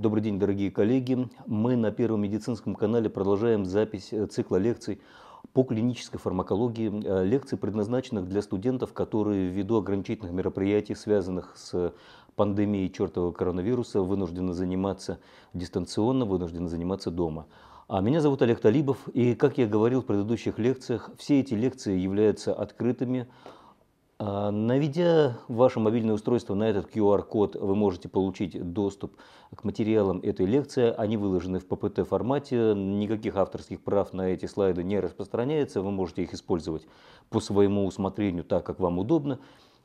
Добрый день, дорогие коллеги. Мы на Первом медицинском канале продолжаем запись э, цикла лекций по клинической фармакологии, э, лекции, предназначенных для студентов, которые ввиду ограничительных мероприятий, связанных с пандемией чертового коронавируса, вынуждены заниматься дистанционно, вынуждены заниматься дома. А меня зовут Олег Талибов, и, как я говорил в предыдущих лекциях, все эти лекции являются открытыми, а, наведя ваше мобильное устройство на этот QR-код, вы можете получить доступ к материалам этой лекции. Они выложены в PPT формате, никаких авторских прав на эти слайды не распространяется, вы можете их использовать по своему усмотрению, так как вам удобно.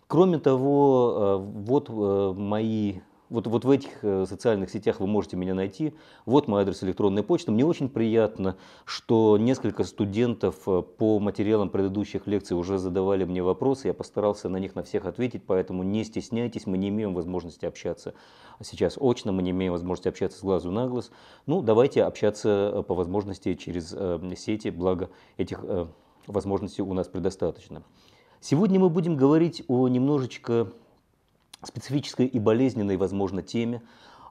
Кроме того, а, вот а, мои вот, вот в этих э, социальных сетях вы можете меня найти. Вот мой адрес электронной почты. Мне очень приятно, что несколько студентов э, по материалам предыдущих лекций уже задавали мне вопросы. Я постарался на них на всех ответить, поэтому не стесняйтесь, мы не имеем возможности общаться сейчас очно, мы не имеем возможности общаться с глазу на глаз. Ну, давайте общаться э, по возможности через сети, благо этих возможностей у нас предостаточно. Сегодня мы будем говорить о немножечко специфической и болезненной, возможно, теме,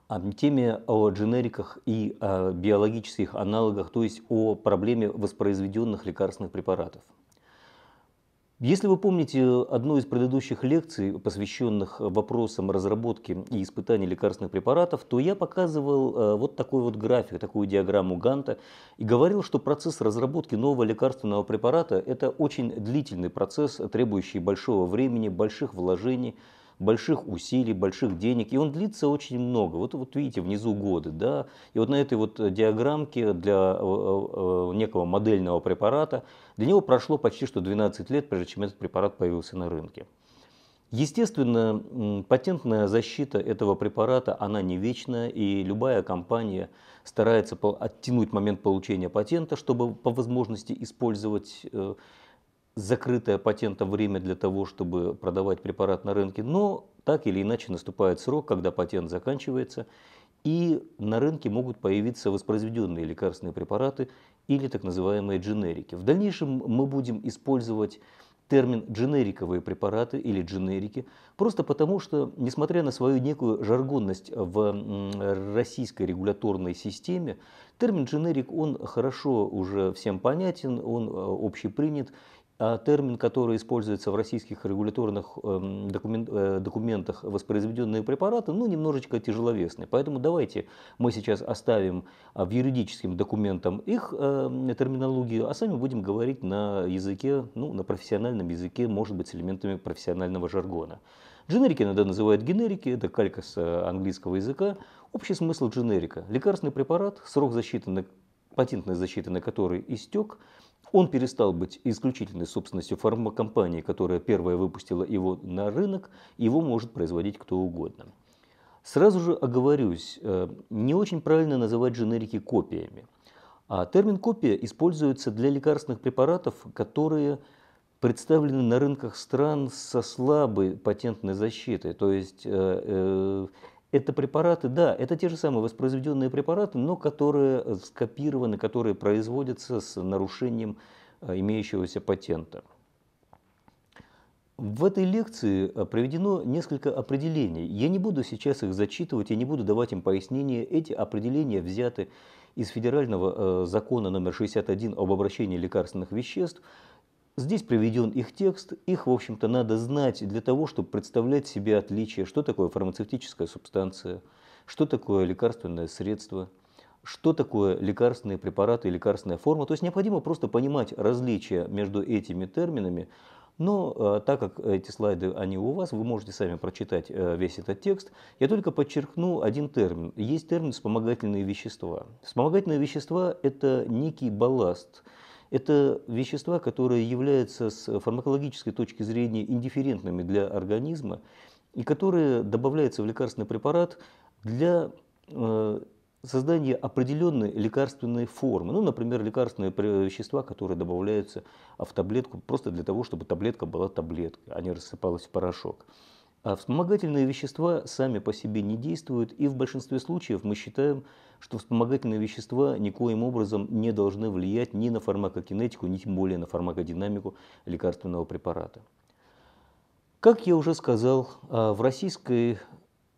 а, теме о дженериках и о а, биологических аналогах, то есть о проблеме воспроизведенных лекарственных препаратов. Если вы помните одну из предыдущих лекций, посвященных вопросам разработки и испытаний лекарственных препаратов, то я показывал а, вот такой вот график, такую диаграмму Ганта и говорил, что процесс разработки нового лекарственного препарата – это очень длительный процесс, требующий большого времени, больших вложений – больших усилий, больших денег, и он длится очень много. Вот, вот видите, внизу годы, да, и вот на этой вот э, диаграммке для э, э, некого модельного препарата, для него прошло почти что 12 лет, прежде чем этот препарат появился на рынке. Естественно, патентная защита этого препарата, она не вечная, и любая компания старается оттянуть момент получения патента, чтобы по возможности использовать закрытое патентом время для того, чтобы продавать препарат на рынке, но так или иначе наступает срок, когда патент заканчивается, и на рынке могут появиться воспроизведенные лекарственные препараты или так называемые дженерики. В дальнейшем мы будем использовать термин «дженериковые препараты» или «дженерики», просто потому что, несмотря на свою некую жаргонность в российской регуляторной системе, термин «дженерик» он хорошо уже всем понятен, он э, общепринят, принят а, термин, который используется в российских регуляторных эм, э, документах воспроизведенные препараты, ну, немножечко тяжеловесный. Поэтому давайте мы сейчас оставим а, в юридическим документам их э, терминологию, а сами будем говорить на языке, ну, на профессиональном языке, может быть, с элементами профессионального жаргона. Дженерики иногда называют генерики, это калька с э, английского языка. Общий смысл дженерика. Лекарственный препарат, срок защиты на патентной защиты на который истек, он перестал быть исключительной собственностью фармакомпании, которая первая выпустила его на рынок, его может производить кто угодно. Сразу же оговорюсь, э, не очень правильно называть дженерики копиями. А термин «копия» используется для лекарственных препаратов, которые представлены на рынках стран со слабой патентной защитой. То есть э, э, это препараты, да, это те же самые воспроизведенные препараты, но которые э, скопированы, которые производятся с нарушением э, имеющегося патента. В этой лекции э, приведено несколько определений. Я не буду сейчас их зачитывать, я не буду давать им пояснения. Эти определения взяты из федерального закона номер 61 об обращении лекарственных веществ – Здесь приведен их текст, их, в общем-то, надо знать для того, чтобы представлять себе отличие, что такое фармацевтическая субстанция, что такое лекарственное средство, что такое лекарственные препараты и лекарственная форма. То есть необходимо просто понимать различия между этими терминами, но э, так как эти слайды, они у вас, вы можете сами прочитать э, весь этот текст. Я только подчеркну один термин. Есть термин «вспомогательные вещества». Вспомогательные вещества – это некий балласт – это вещества, которые являются с фармакологической точки зрения индифферентными для организма и которые добавляются в лекарственный препарат для э, создания определенной лекарственной формы. Ну, например, лекарственные вещества, которые добавляются в таблетку просто для того, чтобы таблетка была таблеткой, а не рассыпалась в порошок. А вспомогательные вещества сами по себе не действуют, и в большинстве случаев мы считаем, что вспомогательные вещества никоим образом не должны влиять ни на фармакокинетику, ни тем более на фармакодинамику лекарственного препарата. Как я уже сказал, а, в российской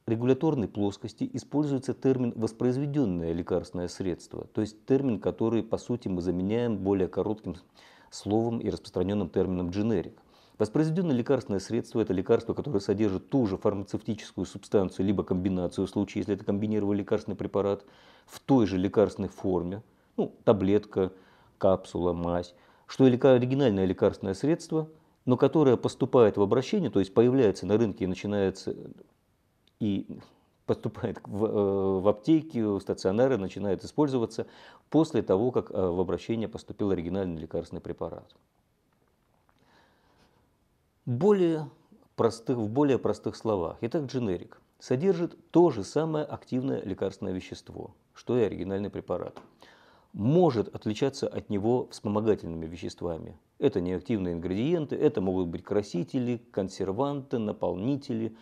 регуляторной плоскости используется термин «воспроизведенное лекарственное средство», то есть термин, который, по сути, мы заменяем более коротким словом и распространенным термином «дженерик». Воспроизведенное лекарственное средство – это лекарство, которое содержит ту же фармацевтическую субстанцию, либо комбинацию, в случае, если это комбинированный лекарственный препарат, в той же лекарственной форме, ну, таблетка, капсула, мазь, что и оригинальное лекарственное средство, но которое поступает в обращение, то есть появляется на рынке и начинается и поступает в, э, в аптеки, в стационары, начинает использоваться после того, как э, в обращение поступил оригинальный лекарственный препарат более простых, в более простых словах. Итак, дженерик содержит то же самое активное лекарственное вещество, что и оригинальный препарат. Может отличаться от него вспомогательными веществами. Это неактивные ингредиенты, это могут быть красители, консерванты, наполнители.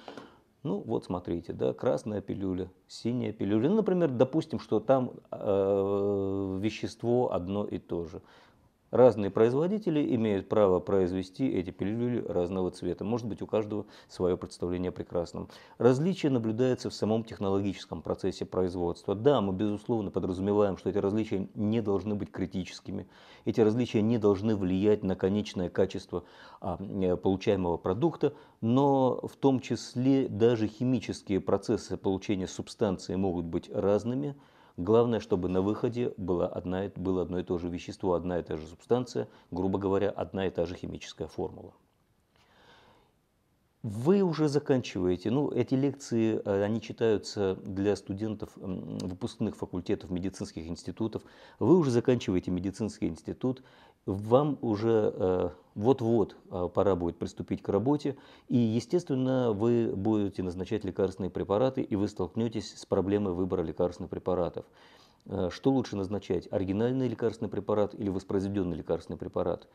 Ну вот смотрите, да, красная пилюля, синяя пилюля. Ну, например, допустим, что там э, вещество одно и то же. Разные производители имеют право произвести эти пилюли разного цвета. Может быть, у каждого свое представление о прекрасном. Различия наблюдаются в самом технологическом процессе производства. Да, мы, безусловно, подразумеваем, что эти различия не должны быть критическими. Эти различия не должны влиять на конечное качество а, э, получаемого продукта, но в том числе даже химические процессы получения субстанции могут быть разными – Главное, чтобы на выходе было, одна, было одно и то же вещество, одна и та же субстанция, грубо говоря, одна и та же химическая формула. Вы уже заканчиваете. Ну, эти лекции, э, они читаются для студентов выпускных факультетов медицинских институтов. Вы уже заканчиваете медицинский институт, вам уже э, вот-вот э, пора будет приступить к работе, и, естественно, вы будете назначать лекарственные препараты, и вы столкнетесь с проблемой выбора лекарственных препаратов. Э, что лучше назначать, оригинальный лекарственный препарат или воспроизведенный лекарственный препарат?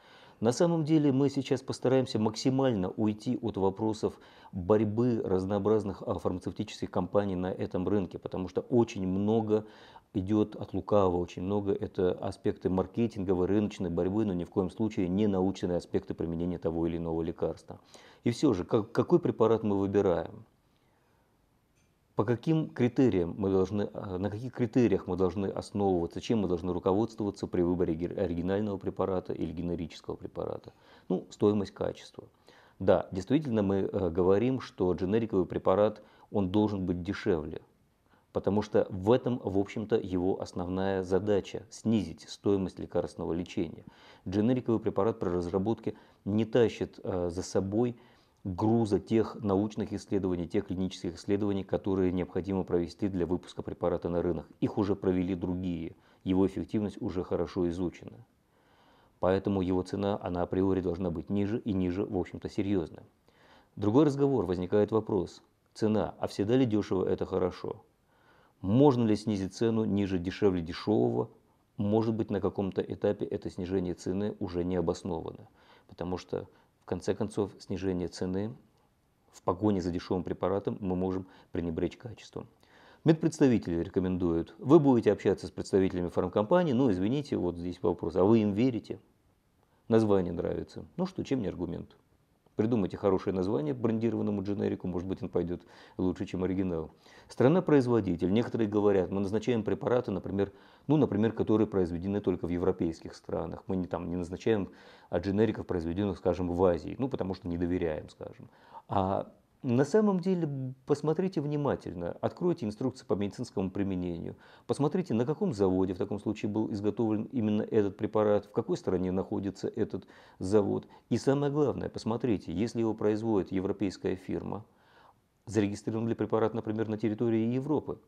На самом деле мы сейчас постараемся максимально уйти от вопросов борьбы разнообразных а, фармацевтических компаний на этом рынке, потому что очень много идет от лукавого, очень много это аспекты маркетинговой, рыночной борьбы, но ни в коем случае не научные аспекты применения того или иного лекарства. И все же, как, какой препарат мы выбираем? по каким критериям мы должны, э, на каких критериях мы должны основываться, чем мы должны руководствоваться при выборе оригинального препарата или генерического препарата. Ну, стоимость, качество. Да, действительно мы э, говорим, что дженериковый препарат, он должен быть дешевле, потому что в этом, в общем-то, его основная задача – снизить стоимость лекарственного лечения. Дженериковый препарат при разработке не тащит э, за собой груза тех научных исследований, тех клинических исследований, которые необходимо провести для выпуска препарата на рынок. Их уже провели другие, его эффективность уже хорошо изучена. Поэтому его цена, она априори должна быть ниже и ниже, в общем-то, серьезно. Другой разговор, возникает вопрос, цена, а всегда ли дешево это хорошо? Можно ли снизить цену ниже дешевле дешевого? Может быть, на каком-то этапе это снижение цены уже не обосновано, потому что конце концов, снижение цены в погоне за дешевым препаратом мы можем пренебречь качеством. Медпредставители рекомендуют. Вы будете общаться с представителями фармкомпании, ну извините, вот здесь вопрос, а вы им верите? Название нравится. Ну что, чем не аргумент? Придумайте хорошее название брендированному дженерику, может быть, он пойдет лучше, чем оригинал. Страна-производитель. Некоторые говорят, мы назначаем препараты, например, ну, например, которые произведены только в европейских странах. Мы не, там, не назначаем от а дженериков, произведенных, скажем, в Азии, ну, потому что не доверяем, скажем. А на самом деле, посмотрите внимательно, откройте инструкции по медицинскому применению, посмотрите, на каком заводе в таком случае был изготовлен именно этот препарат, в какой стране находится этот завод. И самое главное, посмотрите, если его производит европейская фирма, зарегистрирован ли препарат, например, на территории Европы,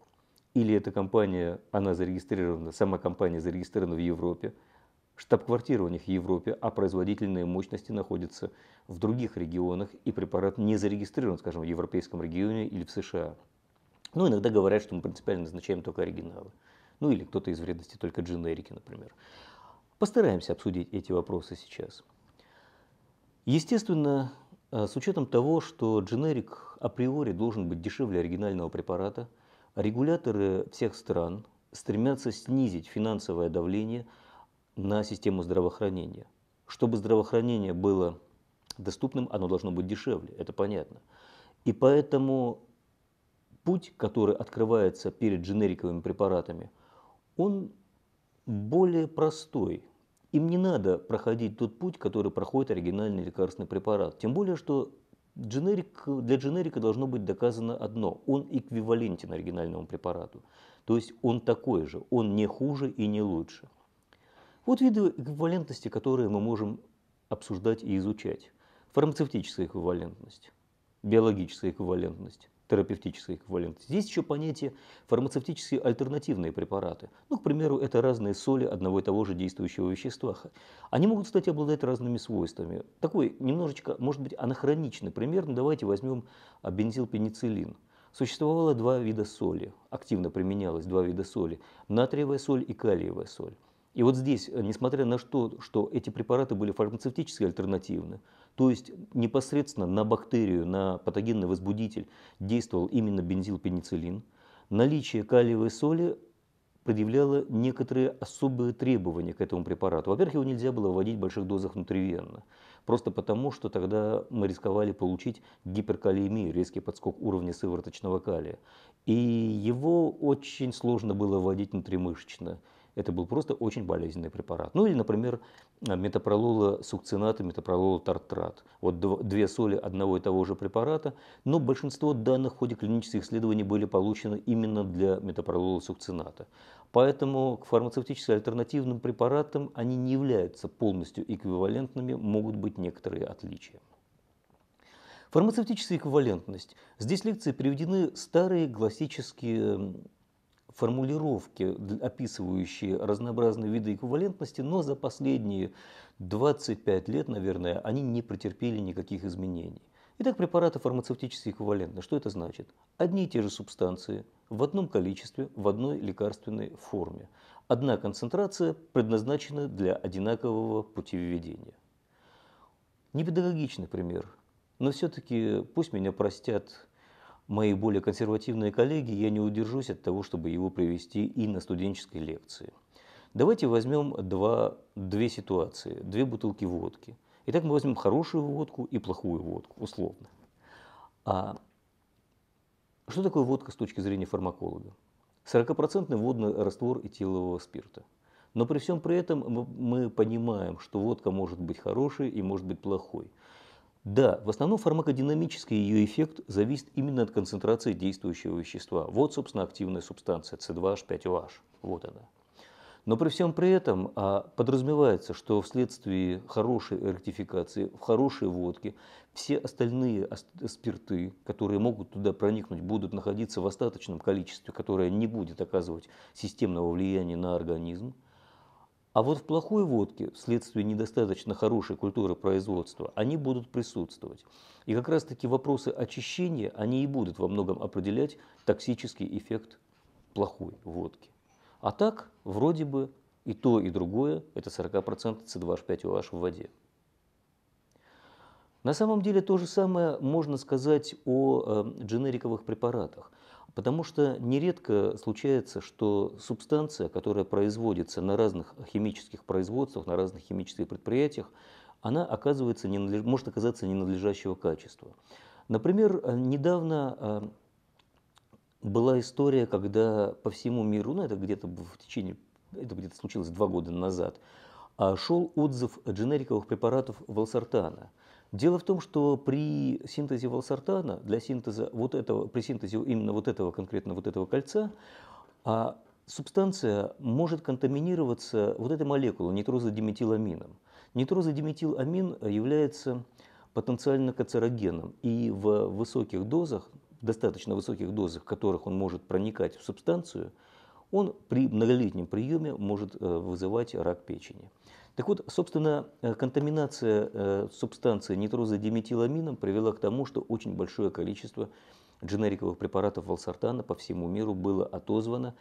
или эта компания, она зарегистрирована, сама компания зарегистрирована в Европе, Штаб-квартира у них в Европе, а производительные мощности находятся в других регионах, и препарат не зарегистрирован, скажем, в европейском регионе или в США. Ну, иногда говорят, что мы принципиально назначаем только оригиналы. Ну, или кто-то из вредности только дженерики, например. Постараемся обсудить эти вопросы сейчас. Естественно, э, с учетом того, что дженерик априори должен быть дешевле оригинального препарата, регуляторы всех стран стремятся снизить финансовое давление – на систему здравоохранения. Чтобы здравоохранение было доступным, оно должно быть дешевле, это понятно. И поэтому путь, который открывается перед дженериковыми препаратами, он более простой. Им не надо проходить тот путь, который проходит оригинальный лекарственный препарат. Тем более, что дженерик, для дженерика должно быть доказано одно – он эквивалентен оригинальному препарату. То есть он такой же, он не хуже и не лучше – вот виды эквивалентности, которые мы можем обсуждать и изучать. Фармацевтическая эквивалентность, биологическая эквивалентность, терапевтическая эквивалентность. Здесь еще понятие фармацевтические альтернативные препараты. Ну, к примеру, это разные соли одного и того же действующего вещества. Они могут, кстати, обладать разными свойствами. Такой немножечко, может быть, анахроничный пример. Ну, давайте возьмем бензилпенициллин. Существовало два вида соли, активно применялось два вида соли – натриевая соль и калиевая соль. И вот здесь, э, несмотря на то, что эти препараты были фармацевтически альтернативны, то есть непосредственно на бактерию, на патогенный возбудитель действовал именно бензилпенициллин, наличие калиевой соли предъявляло некоторые особые требования к этому препарату. Во-первых, его нельзя было вводить в больших дозах внутривенно, просто потому, что тогда мы рисковали получить гиперкалиемию, резкий подскок уровня сывороточного калия. И его очень сложно было вводить внутримышечно это был просто очень болезненный препарат. Ну или, например, э, метапролола сукцинат и метапролола тартрат. Вот две соли одного и того же препарата, но большинство данных в ходе клинических исследований были получены именно для метапролола сукцината. Поэтому к фармацевтическим альтернативным препаратам они не являются полностью эквивалентными, могут быть некоторые отличия. Фармацевтическая эквивалентность. Здесь лекции приведены старые классические формулировки, описывающие разнообразные виды эквивалентности, но за последние 25 лет, наверное, они не претерпели никаких изменений. Итак, препараты фармацевтически эквивалентны. Что это значит? Одни и те же субстанции в одном количестве, в одной лекарственной форме. Одна концентрация предназначена для одинакового пути введения. Непедагогичный пример, но все-таки пусть меня простят мои более консервативные коллеги, я не удержусь от того, чтобы его привести и на студенческой лекции. Давайте возьмем два, две ситуации, две бутылки водки. Итак, мы возьмем хорошую водку и плохую водку, условно. А что такое водка с точки зрения фармаколога? 40% водный раствор этилового спирта. Но при всем при этом мы понимаем, что водка может быть хорошей и может быть плохой. Да, в основном фармакодинамический ее эффект зависит именно от концентрации действующего вещества. Вот, собственно, активная субстанция C2H5OH. Вот она. Но при всем при этом а, подразумевается, что вследствие хорошей ректификации, в хорошей водке, все остальные спирты, которые могут туда проникнуть, будут находиться в остаточном количестве, которое не будет оказывать системного влияния на организм. А вот в плохой водке, вследствие недостаточно хорошей культуры производства, они будут присутствовать. И как раз таки вопросы очищения, они и будут во многом определять токсический эффект плохой водки. А так, вроде бы, и то, и другое – это 40% C2H5OH в воде. На самом деле то же самое можно сказать о э, дженериковых препаратах. Потому что нередко случается, что субстанция, которая производится на разных химических производствах, на разных химических предприятиях, она оказывается может оказаться ненадлежащего качества. Например, э, недавно э, была история, когда по всему миру, ну это где-то в течение, это где-то случилось два года назад, а шел отзыв дженериковых препаратов валсартана. Дело в том, что при синтезе волсартана, для синтеза вот этого, при синтезе именно вот этого конкретно вот этого кольца, а субстанция может контаминироваться вот этой молекулой нитрозодиметиламином. Нитрозодиметиламин является потенциально канцерогеном, и в высоких дозах, достаточно высоких дозах, в которых он может проникать в субстанцию, он при многолетнем приеме может э, вызывать рак печени. Так вот, собственно, э, контаминация э, субстанции нитрозодиметиламином привела к тому, что очень большое количество дженериковых препаратов валсартана по всему миру было отозвано.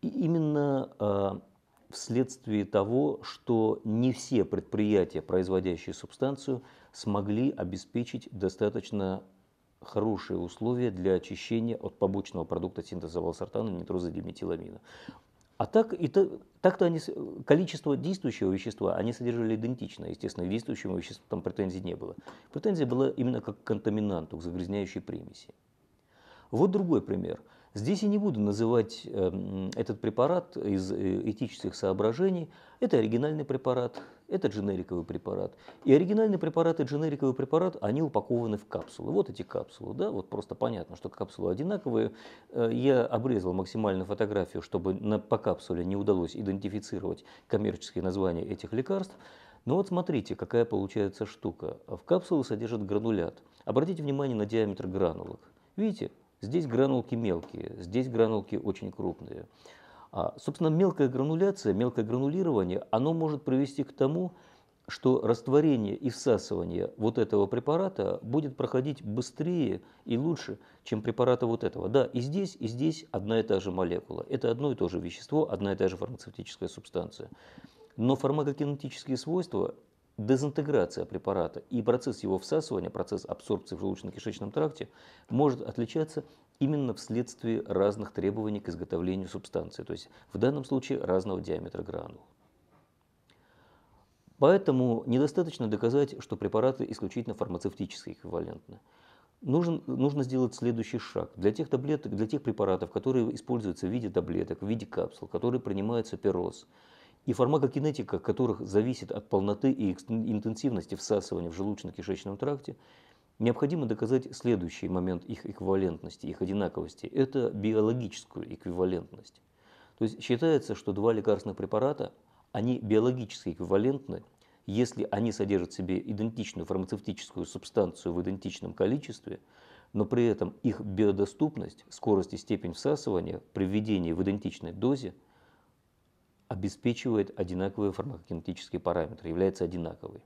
И именно а, вследствие того, что не все предприятия, производящие субстанцию, смогли обеспечить достаточно хорошие условия для очищения от побочного продукта синтеза валсартана нитрозодиметиламина. А так, и то, так-то они, количество действующего вещества они содержали идентично. Естественно, к действующему веществу там претензий не было. Претензия была именно как к контаминанту, к загрязняющей примеси. Вот другой пример. Здесь я не буду называть эм, этот препарат из э, этических соображений. Это оригинальный препарат, это дженериковый препарат. И оригинальный препарат и дженериковый препарат, они упакованы в капсулы. Вот эти капсулы, да, вот просто понятно, что капсулы одинаковые. Э, я обрезал максимально фотографию, чтобы на, по капсуле не удалось идентифицировать коммерческие названия этих лекарств. Но вот смотрите, какая получается штука. В капсулы содержат гранулят. Обратите внимание на диаметр гранулок. Видите, здесь гранулки мелкие, здесь гранулки очень крупные. А, собственно, мелкая грануляция, мелкое гранулирование, оно может привести к тому, что растворение и всасывание вот этого препарата будет проходить быстрее и лучше, чем препарата вот этого. Да, и здесь, и здесь одна и та же молекула. Это одно и то же вещество, одна и та же фармацевтическая субстанция. Но фармакокинетические свойства дезинтеграция препарата и процесс его всасывания, процесс абсорбции в желудочно-кишечном тракте может отличаться именно вследствие разных требований к изготовлению субстанции, то есть в данном случае разного диаметра гранул. Поэтому недостаточно доказать, что препараты исключительно фармацевтически эквивалентны. Нужен, нужно сделать следующий шаг. Для тех таблеток, для тех препаратов, которые используются в виде таблеток, в виде капсул, которые принимаются пероз, и фармакокинетика которых зависит от полноты и интенсивности всасывания в желудочно-кишечном тракте, Необходимо доказать следующий момент их эквивалентности, их одинаковости. Это биологическую эквивалентность. То есть считается, что два лекарственных препарата, они биологически эквивалентны, если они содержат в себе идентичную фармацевтическую субстанцию в идентичном количестве, но при этом их биодоступность, скорость и степень всасывания при введении в идентичной дозе обеспечивает одинаковые фармакокинетические параметры, является одинаковой.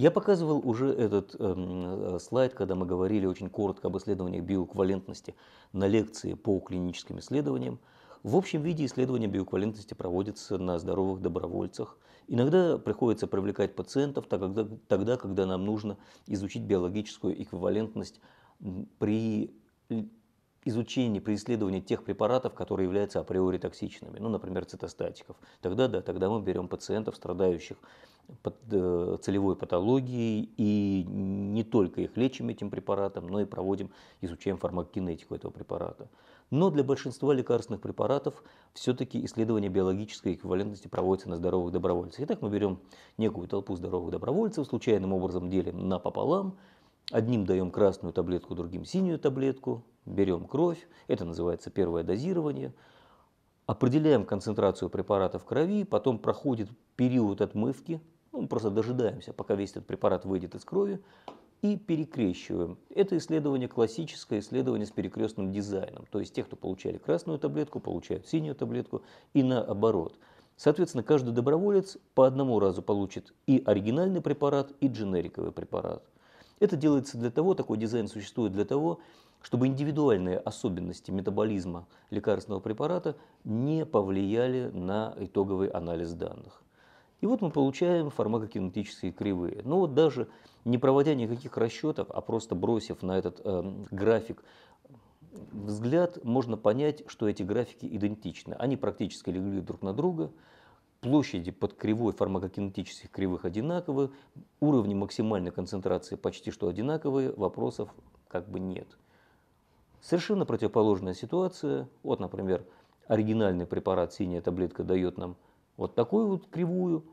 Я показывал уже этот эм, э, слайд, когда мы говорили очень коротко об исследованиях биоквалентности на лекции по клиническим исследованиям. В общем виде исследования биоквалентности проводятся на здоровых добровольцах. Иногда приходится привлекать пациентов тогда, тогда когда нам нужно изучить биологическую эквивалентность при изучение, при тех препаратов, которые являются априори токсичными, ну, например, цитостатиков. Тогда да, тогда мы берем пациентов, страдающих под, э, целевой патологией, и не только их лечим этим препаратом, но и проводим, изучаем фармакокинетику этого препарата. Но для большинства лекарственных препаратов все-таки исследование биологической эквивалентности проводится на здоровых добровольцах. Итак, мы берем некую толпу здоровых добровольцев, случайным образом делим напополам, пополам Одним даем красную таблетку, другим синюю таблетку, берем кровь, это называется первое дозирование, определяем концентрацию препарата в крови, потом проходит период отмывки, ну, просто дожидаемся, пока весь этот препарат выйдет из крови, и перекрещиваем. Это исследование классическое, исследование с перекрестным дизайном. То есть те, кто получали красную таблетку, получают синюю таблетку и наоборот. Соответственно, каждый доброволец по одному разу получит и оригинальный препарат, и дженериковый препарат. Это делается для того, такой дизайн существует для того, чтобы индивидуальные особенности метаболизма лекарственного препарата не повлияли на итоговый анализ данных. И вот мы получаем фармакокинетические кривые. Но ну вот даже не проводя никаких расчетов, а просто бросив на этот э, график взгляд, можно понять, что эти графики идентичны. Они практически легли друг на друга, площади под кривой фармакокинетических кривых одинаковы, уровни максимальной концентрации почти что одинаковые, вопросов как бы нет. Совершенно противоположная ситуация. Вот, например, оригинальный препарат «Синяя таблетка» дает нам вот такую вот кривую,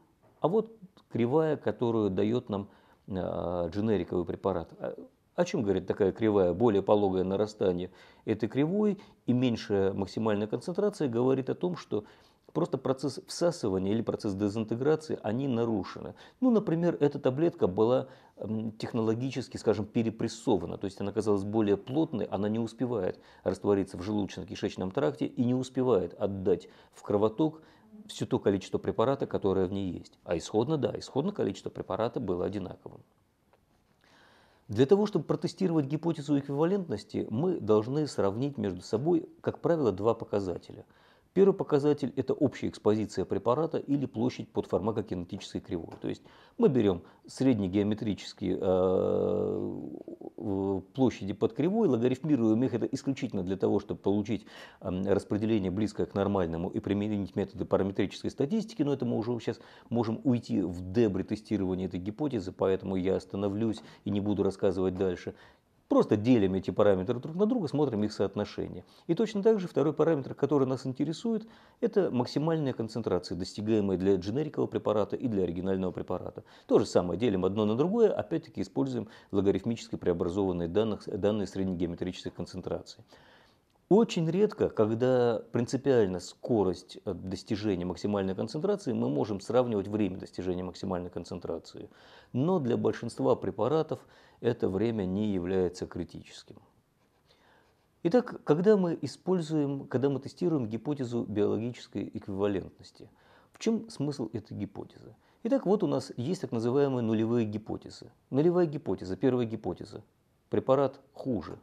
а вот кривая, которую дает нам э, дженериковый препарат. А о чем говорит такая кривая? Более пологое нарастание этой кривой и меньшая максимальная концентрация говорит о том, что просто процесс всасывания или процесс дезинтеграции, они нарушены. Ну, например, эта таблетка была технологически, скажем, перепрессована, то есть она казалась более плотной, она не успевает раствориться в желудочно-кишечном тракте и не успевает отдать в кровоток все то количество препарата, которое в ней есть. А исходно, да, исходно количество препарата было одинаковым. Для того, чтобы протестировать гипотезу эквивалентности, мы должны сравнить между собой, как правило, два показателя – Первый показатель – это общая экспозиция препарата или площадь под фармакокинетической кривой. То есть мы берем среднегеометрические э, площади под кривой, логарифмируем их это исключительно для того, чтобы получить э, распределение близкое к нормальному и применить методы параметрической статистики, но это мы уже сейчас можем уйти в дебри тестирования этой гипотезы, поэтому я остановлюсь и не буду рассказывать дальше. Просто делим эти параметры друг на друга, смотрим их соотношение. И точно так же второй параметр, который нас интересует, это максимальная концентрация, достигаемая для дженерикового препарата и для оригинального препарата. То же самое, делим одно на другое, опять-таки используем логарифмически преобразованные данных, данные среднегеометрической концентрации. Очень редко, когда принципиально скорость э, достижения максимальной концентрации, мы можем сравнивать время достижения максимальной концентрации. Но для большинства препаратов это время не является критическим. Итак, когда мы используем, когда мы тестируем гипотезу биологической эквивалентности, в чем смысл этой гипотезы? Итак, вот у нас есть так называемые нулевые гипотезы. Нулевая гипотеза, первая гипотеза. Препарат хуже.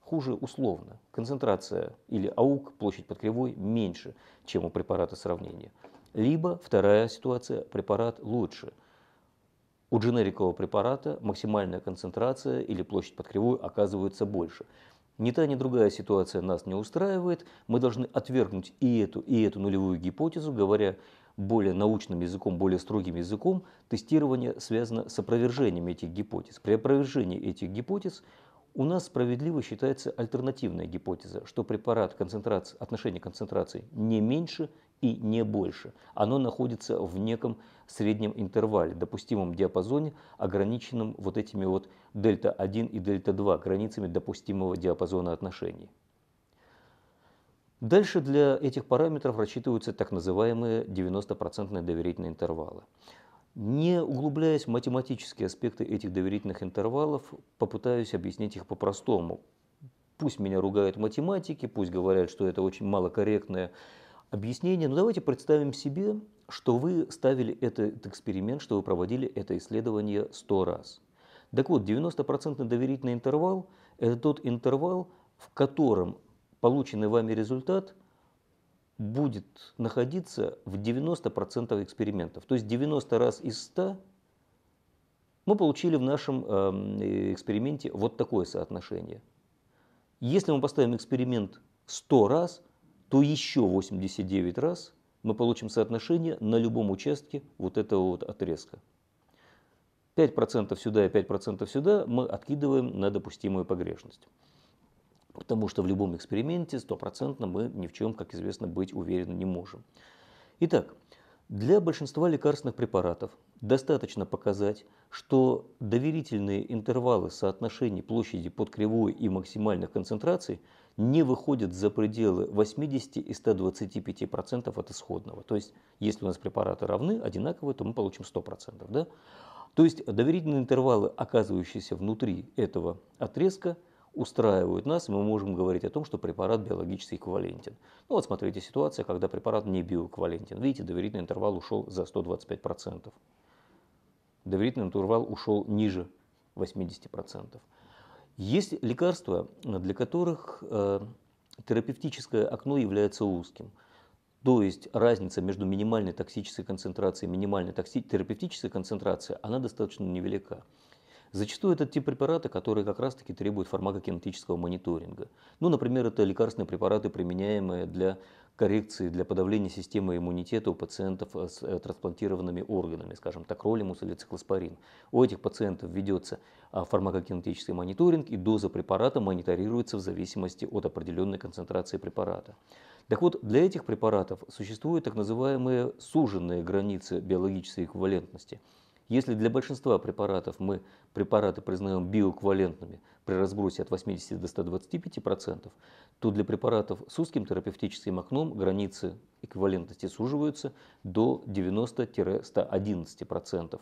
Хуже условно. Концентрация или АУК, площадь под кривой, меньше, чем у препарата сравнения. Либо вторая ситуация, препарат лучше – у дженерикового препарата максимальная концентрация или площадь под кривой оказывается больше. Ни та, ни другая ситуация нас не устраивает. Мы должны отвергнуть и эту, и эту нулевую гипотезу, говоря более научным языком, более строгим языком, тестирование связано с опровержением этих гипотез. При опровержении этих гипотез у нас справедливо считается альтернативная гипотеза, что препарат концентрации, отношение концентрации не меньше и не больше. Оно находится в неком среднем интервале, допустимом диапазоне, ограниченном вот этими вот дельта-1 и дельта-2 границами допустимого диапазона отношений. Дальше для этих параметров рассчитываются так называемые 90% доверительные интервалы. Не углубляясь в математические аспекты этих доверительных интервалов, попытаюсь объяснить их по-простому. Пусть меня ругают математики, пусть говорят, что это очень малокорректная Объяснение. Ну давайте представим себе, что вы ставили этот эксперимент, что вы проводили это исследование 100 раз. Так вот, 90% доверительный интервал – это тот интервал, в котором полученный вами результат будет находиться в 90% экспериментов. То есть 90 раз из 100 мы получили в нашем эм, эксперименте вот такое соотношение. Если мы поставим эксперимент 100 раз, то еще 89 раз мы получим соотношение на любом участке вот этого вот отрезка. 5% сюда и 5% сюда мы откидываем на допустимую погрешность. Потому что в любом эксперименте стопроцентно мы ни в чем, как известно, быть уверены не можем. Итак, для большинства лекарственных препаратов достаточно показать, что доверительные интервалы соотношений площади под кривой и максимальных концентраций не выходит за пределы 80 и 125% процентов от исходного. То есть, если у нас препараты равны, одинаковые, то мы получим 100%. процентов, Да? То есть, доверительные интервалы, оказывающиеся внутри этого отрезка, устраивают нас, и мы можем говорить о том, что препарат биологически эквивалентен. Ну вот смотрите ситуация, когда препарат не биоэквивалентен. Видите, доверительный интервал ушел за 125%. Доверительный интервал ушел ниже 80%. Есть лекарства, для которых э, терапевтическое окно является узким. То есть разница между минимальной токсической концентрацией и минимальной токси- терапевтической концентрацией, она достаточно невелика. Зачастую это те препараты, которые как раз-таки требуют фармакокинетического мониторинга. Ну, например, это лекарственные препараты, применяемые для коррекции для подавления системы иммунитета у пациентов э, с э, трансплантированными органами, скажем, токролимус или циклоспорин. У этих пациентов ведется а, фармакокинетический мониторинг, и доза препарата мониторируется в зависимости от определенной концентрации препарата. Так вот, для этих препаратов существуют так называемые суженные границы биологической эквивалентности. Если для большинства препаратов мы препараты признаем биоэквивалентными, при разбросе от 80 до 125%, то для препаратов с узким терапевтическим окном границы эквивалентности суживаются до 90-111%.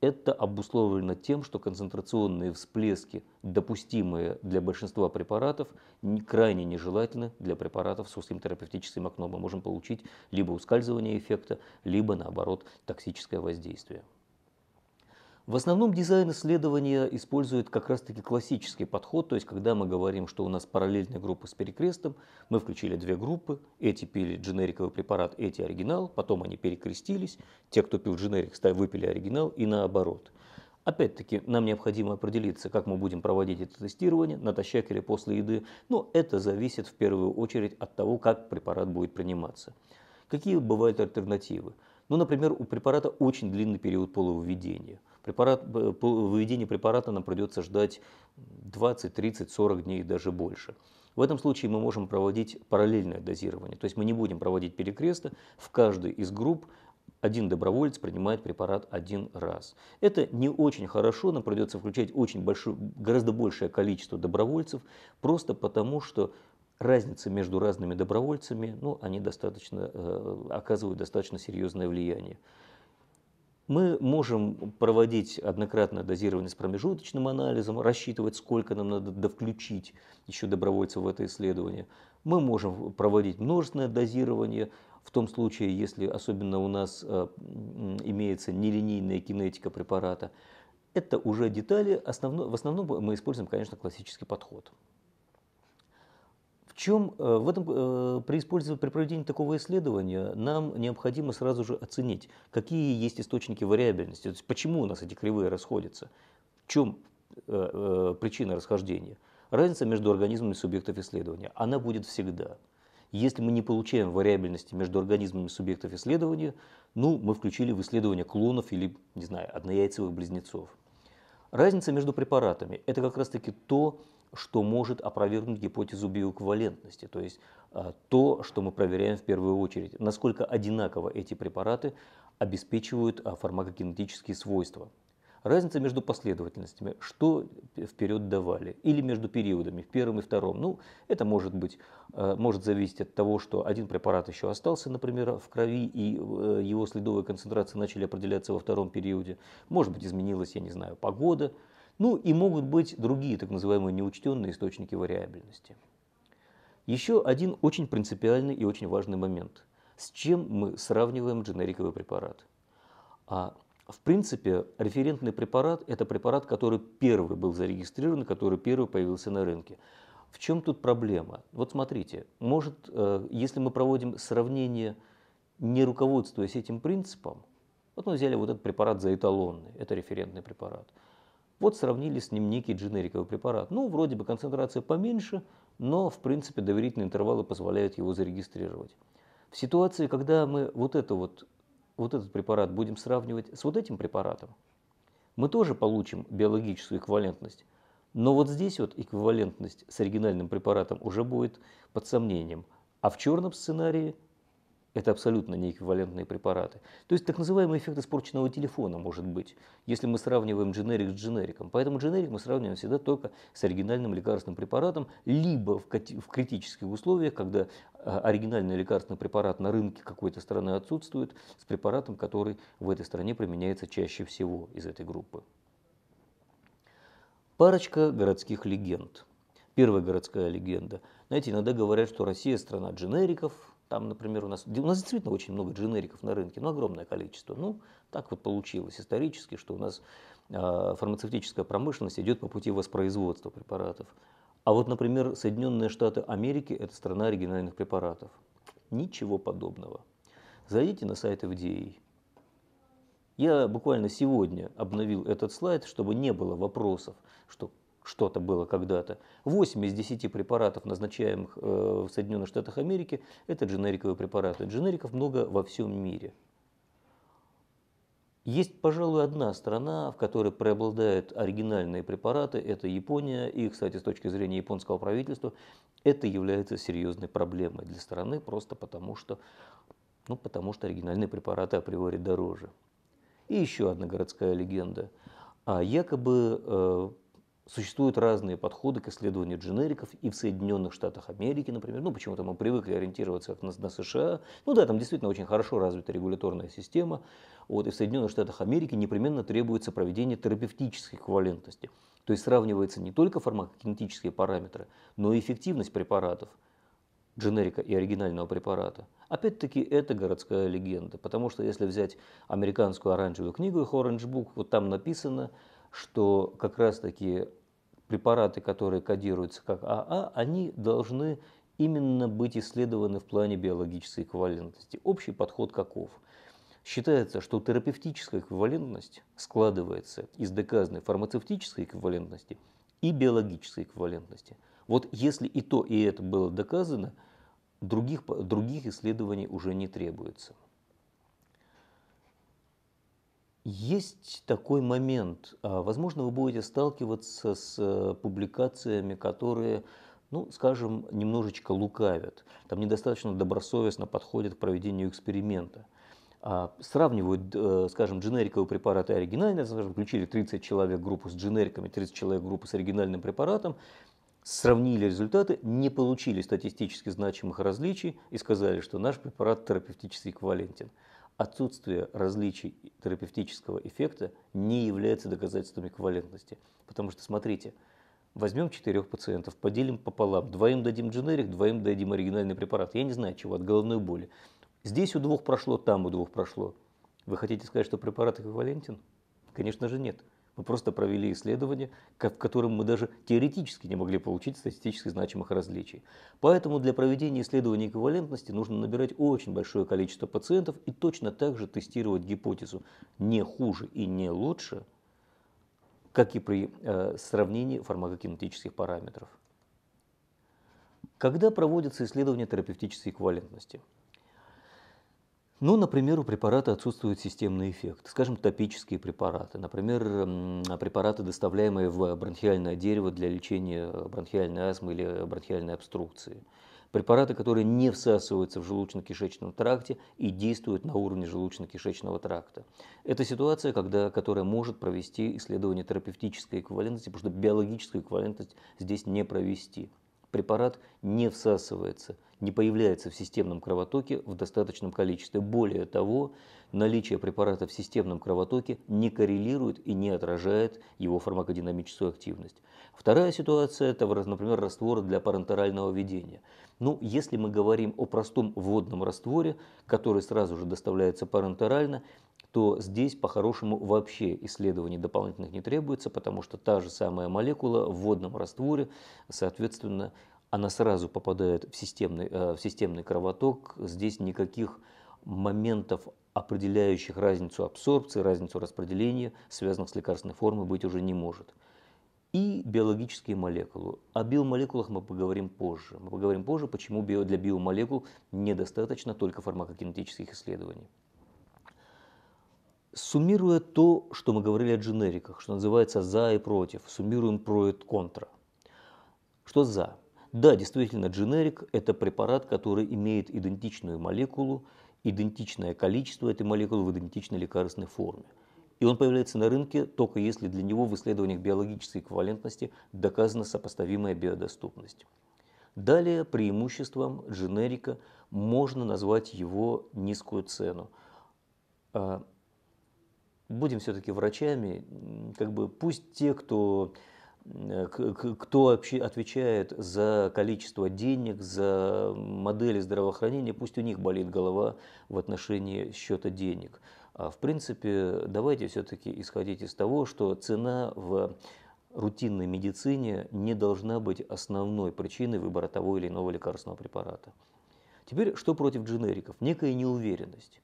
Это обусловлено тем, что концентрационные всплески, допустимые для большинства препаратов, крайне нежелательны для препаратов с узким терапевтическим окном. Мы можем получить либо ускальзывание эффекта, либо наоборот токсическое воздействие. В основном дизайн исследования использует как раз-таки классический подход, то есть когда мы говорим, что у нас параллельная группа с перекрестом, мы включили две группы, эти пили дженериковый препарат, эти оригинал, потом они перекрестились, те, кто пил дженерик, выпили оригинал и наоборот. Опять-таки, нам необходимо определиться, как мы будем проводить это тестирование, натощак или после еды, но это зависит в первую очередь от того, как препарат будет приниматься. Какие бывают альтернативы? Ну, например, у препарата очень длинный период полувведения – Препарат, выведение препарата нам придется ждать 20, 30, 40 дней даже больше. В этом случае мы можем проводить параллельное дозирование, то есть мы не будем проводить перекресты, в каждой из групп один добровольец принимает препарат один раз. Это не очень хорошо, нам придется включать очень большое, гораздо большее количество добровольцев, просто потому что разница между разными добровольцами, ну, они достаточно, э, оказывают достаточно серьезное влияние. Мы можем проводить однократное дозирование с промежуточным анализом, рассчитывать, сколько нам надо довключить еще добровольцев в это исследование. Мы можем проводить множественное дозирование, в том случае, если особенно у нас э, имеется нелинейная кинетика препарата. Это уже детали. Основно, в основном мы используем, конечно, классический подход чем э, в этом, э, при, использовании, при проведении такого исследования нам необходимо сразу же оценить, какие есть источники вариабельности, то есть почему у нас эти кривые расходятся, в чем э, причина расхождения. Разница между организмами субъектов исследования, она будет всегда. Если мы не получаем вариабельности между организмами субъектов исследования, ну, мы включили в исследование клонов или, не знаю, однояйцевых близнецов. Разница между препаратами – это как раз-таки то, что может опровергнуть гипотезу биоэквивалентности, то есть а, то, что мы проверяем в первую очередь, насколько одинаково эти препараты обеспечивают а, фармакокинетические свойства. Разница между последовательностями, что вперед давали, или между периодами, в первом и втором, ну, это может быть, а, может зависеть от того, что один препарат еще остался, например, в крови, и э, его следовые концентрации начали определяться во втором периоде. Может быть, изменилась, я не знаю, погода, ну и могут быть другие так называемые неучтенные источники вариабельности. Еще один очень принципиальный и очень важный момент. С чем мы сравниваем дженериковый препарат? А в принципе, референтный препарат – это препарат, который первый был зарегистрирован, который первый появился на рынке. В чем тут проблема? Вот смотрите, может, э, если мы проводим сравнение, не руководствуясь этим принципом, вот мы взяли вот этот препарат за эталонный, это референтный препарат – вот сравнили с ним некий дженериковый препарат. Ну, вроде бы концентрация поменьше, но в принципе доверительные интервалы позволяют его зарегистрировать. В ситуации, когда мы вот, это вот, вот этот препарат будем сравнивать с вот этим препаратом, мы тоже получим биологическую эквивалентность. Но вот здесь вот эквивалентность с оригинальным препаратом уже будет под сомнением. А в черном сценарии это абсолютно неэквивалентные препараты. То есть так называемый эффект испорченного телефона может быть, если мы сравниваем дженерик с дженериком. Поэтому дженерик мы сравниваем всегда только с оригинальным лекарственным препаратом, либо в, в критических условиях, когда а, оригинальный лекарственный препарат на рынке какой-то страны отсутствует, с препаратом, который в этой стране применяется чаще всего из этой группы. Парочка городских легенд – Первая городская легенда. Знаете, иногда говорят, что Россия страна дженериков. Там, например, у нас, у нас действительно очень много дженериков на рынке, но огромное количество. Ну, так вот получилось исторически, что у нас а, фармацевтическая промышленность идет по пути воспроизводства препаратов. А вот, например, Соединенные Штаты Америки – это страна оригинальных препаратов. Ничего подобного. Зайдите на сайт FDA. Я буквально сегодня обновил этот слайд, чтобы не было вопросов, что что-то было когда-то. 8 из 10 препаратов, назначаемых э, в Соединенных Штатах Америки, это дженериковые препараты. Дженериков много во всем мире. Есть, пожалуй, одна страна, в которой преобладают оригинальные препараты, это Япония. И, кстати, с точки зрения японского правительства, это является серьезной проблемой для страны, просто потому что, ну, потому что оригинальные препараты априори дороже. И еще одна городская легенда. А якобы э, Существуют разные подходы к исследованию дженериков и в Соединенных Штатах Америки, например. Ну, почему-то мы привыкли ориентироваться на, на США. Ну да, там действительно очень хорошо развита регуляторная система. Вот, и в Соединенных Штатах Америки непременно требуется проведение терапевтической эквивалентности. То есть сравниваются не только фармакокинетические параметры, но и эффективность препаратов дженерика и оригинального препарата. Опять-таки, это городская легенда, потому что если взять американскую оранжевую книгу, их Orange Book, вот там написано, что как раз-таки препараты, которые кодируются как АА, а, они должны именно быть исследованы в плане биологической эквивалентности. Общий подход каков? Считается, что терапевтическая эквивалентность складывается из доказанной фармацевтической эквивалентности и биологической эквивалентности. Вот если и то, и это было доказано, других, других исследований уже не требуется. Есть такой момент. А, возможно, вы будете сталкиваться с э, публикациями, которые, ну, скажем, немножечко лукавят. Там недостаточно добросовестно подходят к проведению эксперимента. А, сравнивают, э, скажем, дженериковые препараты и оригинальные, скажем, включили 30 человек группу с дженериками, 30 человек группу с оригинальным препаратом, сравнили результаты, не получили статистически значимых различий и сказали, что наш препарат терапевтически эквивалентен отсутствие различий терапевтического эффекта не является доказательством эквивалентности. Потому что, смотрите, возьмем четырех пациентов, поделим пополам, двоим дадим дженерик, двоим дадим оригинальный препарат. Я не знаю чего, от головной боли. Здесь у двух прошло, там у двух прошло. Вы хотите сказать, что препарат эквивалентен? Конечно же нет мы просто провели исследование, в котором мы даже теоретически не могли получить статистически значимых различий. Поэтому для проведения исследований эквивалентности нужно набирать очень большое количество пациентов и точно так же тестировать гипотезу не хуже и не лучше, как и при э, сравнении фармакокинетических параметров. Когда проводятся исследования терапевтической эквивалентности? Ну, например, у препарата отсутствует системный эффект. Скажем, топические препараты. Например, препараты, доставляемые в бронхиальное дерево для лечения бронхиальной астмы или бронхиальной обструкции. Препараты, которые не всасываются в желудочно-кишечном тракте и действуют на уровне желудочно-кишечного тракта. Это ситуация, когда, которая может провести исследование терапевтической эквивалентности, потому что биологическую эквивалентность здесь не провести препарат не всасывается, не появляется в системном кровотоке в достаточном количестве. Более того, наличие препарата в системном кровотоке не коррелирует и не отражает его фармакодинамическую активность. Вторая ситуация – это, например, раствор для парентерального введения. Ну, если мы говорим о простом водном растворе, который сразу же доставляется парентерально, то здесь по-хорошему вообще исследований дополнительных не требуется, потому что та же самая молекула в водном растворе, соответственно, она сразу попадает в системный, э, в системный кровоток. Здесь никаких моментов, определяющих разницу абсорбции, разницу распределения, связанных с лекарственной формой, быть уже не может. И биологические молекулы. О биомолекулах мы поговорим позже. Мы поговорим позже, почему для биомолекул недостаточно только фармакокинетических исследований. Суммируя то, что мы говорили о дженериках, что называется «за» и «против», суммируем «про» и «контра». Что «за»? Да, действительно, дженерик – это препарат, который имеет идентичную молекулу, идентичное количество этой молекулы в идентичной лекарственной форме. И он появляется на рынке только если для него в исследованиях биологической эквивалентности доказана сопоставимая биодоступность. Далее преимуществом дженерика можно назвать его низкую цену а, будем все-таки врачами, как бы пусть те, кто э, кто вообще отвечает за количество денег, за модели здравоохранения, пусть у них болит голова в отношении счета денег. А в принципе, давайте все-таки исходить из того, что цена в рутинной медицине не должна быть основной причиной выбора того или иного лекарственного препарата. Теперь, что против дженериков? Некая неуверенность.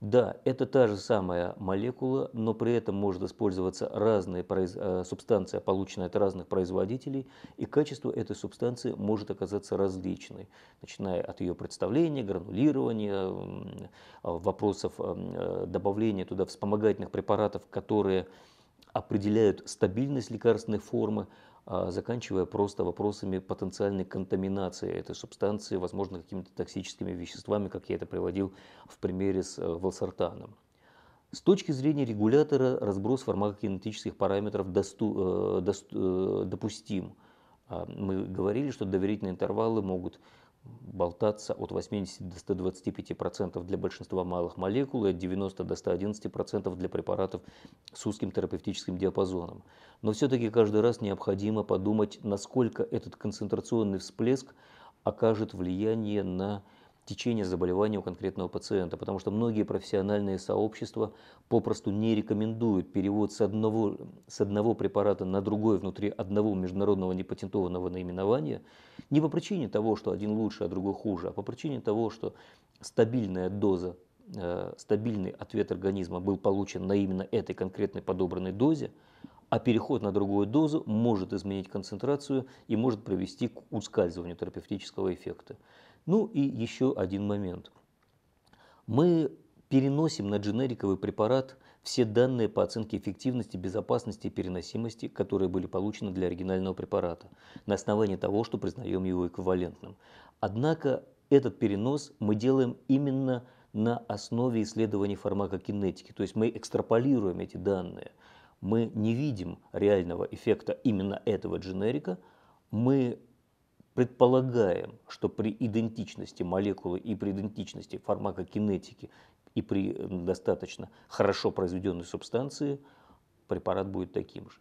Да, это та же самая молекула, но при этом может использоваться разная произ... Э, субстанция, полученная от разных производителей, и качество этой субстанции может оказаться различной, начиная от ее представления, гранулирования, а, вопросов э, добавления туда вспомогательных препаратов, которые определяют стабильность лекарственной формы, а, заканчивая просто вопросами потенциальной контаминации этой субстанции, возможно, какими-то токсическими веществами, как я это приводил в примере с э, волсартаном. С точки зрения регулятора разброс фармакокинетических параметров досту, э, досту, э, допустим. А, мы говорили, что доверительные интервалы могут болтаться от 80 до 125 процентов для большинства малых молекул и от 90 до 111 процентов для препаратов с узким терапевтическим диапазоном. Но все-таки каждый раз необходимо подумать, насколько этот концентрационный всплеск окажет влияние на течение заболевания у конкретного пациента, потому что многие профессиональные сообщества попросту не рекомендуют перевод с одного, с одного препарата на другой внутри одного международного непатентованного наименования не по причине того, что один лучше, а другой хуже, а по причине того, что стабильная доза, э, стабильный ответ организма был получен на именно этой конкретной подобранной дозе, а переход на другую дозу может изменить концентрацию и может привести к ускальзыванию терапевтического эффекта. Ну и еще один момент. Мы переносим на дженериковый препарат все данные по оценке эффективности, безопасности и переносимости, которые были получены для оригинального препарата, на основании того, что признаем его эквивалентным. Однако этот перенос мы делаем именно на основе исследований фармакокинетики, то есть мы экстраполируем эти данные. Мы не видим реального эффекта именно этого дженерика, мы предполагаем, что при идентичности молекулы и при идентичности фармакокинетики и при э, достаточно хорошо произведенной субстанции препарат будет таким же.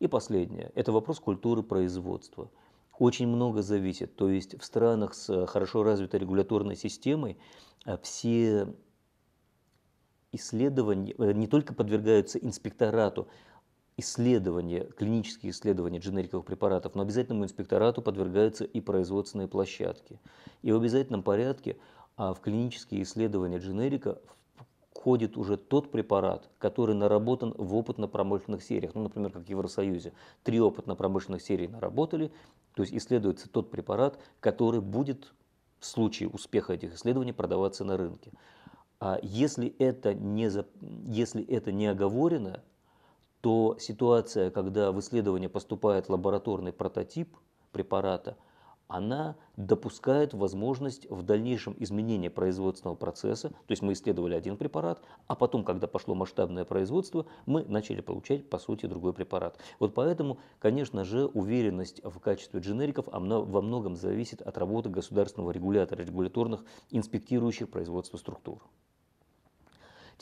И последнее. Это вопрос культуры производства. Очень много зависит. То есть в странах с хорошо развитой регуляторной системой э, все исследования э, не только подвергаются инспекторату исследования, клинические исследования дженериковых препаратов, но обязательному инспекторату подвергаются и производственные площадки. И в обязательном порядке а в клинические исследования дженерика входит уже тот препарат, который наработан в опытно-промышленных сериях. Ну, например, как в Евросоюзе. Три опытно-промышленных серии наработали, то есть исследуется тот препарат, который будет в случае успеха этих исследований продаваться на рынке. А если это не, за, если это не оговорено, то ситуация, когда в исследование поступает лабораторный прототип препарата, она допускает возможность в дальнейшем изменения производственного процесса. То есть мы исследовали один препарат, а потом, когда пошло масштабное производство, мы начали получать, по сути, другой препарат. Вот поэтому, конечно же, уверенность в качестве дженериков во многом зависит от работы государственного регулятора, регуляторных, инспектирующих производство структур.